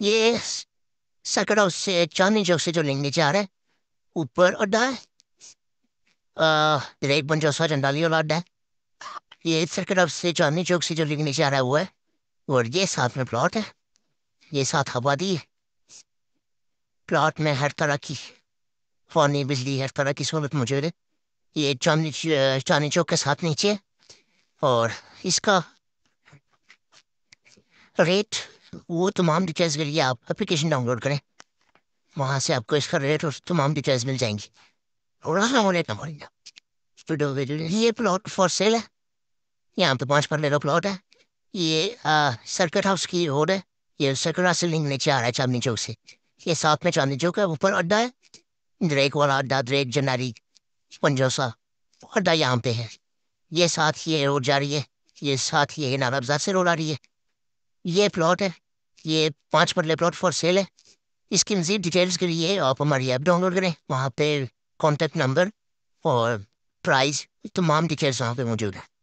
Yes. सकड़ा से चांदनी चौक से जो लेंगे जा रहा है ऊपर अड्डा है एक बन चौसा चंडाली वाला अड्डा है ये सर्कट हाउस से चांदनी चौक से जो नीचे जा रहा है वो है और ये साथ में प्लॉट है ये साथ आबादी है प्लॉट में हर तरह की पानी बिजली हर तरह की सहूलत मौजूद है ये चांदनी चांदनी चौक के साथ नीचे है और इसका रेट वो तमाम डिटेल्स के लिए आप एप्लीकेशन डाउनलोड करें वहाँ से आपको इसका रेट और तमाम डिटेल्स मिल जाएंगी और ये प्लॉट फॉर सेल है यहाँ पे पाँच मरले का प्लॉट है ये सर्कट सर्किट हाउस की रोड है ये सर्कट हाउस से लिंक नीचे आ रहा है चांदनी चौक से ये साथ में चांदनी चौक है ऊपर अड्डा है ड्रेक वाला अड्डा ड्रेक जनारी पंजोसा अड्डा यहाँ पे है ये साथ ये रोड जा रही है ये साथ ये नाराबजा से रोड आ रही है ये प्लॉट है ये पाँच मरले प्लॉट फॉर सेल है इसकी मजीद डिटेल्स के लिए आप हमारी ऐप डाउनलोड करें वहाँ पे कॉन्टेक्ट नंबर और प्राइस तमाम डिटेल्स वहाँ पे मौजूद है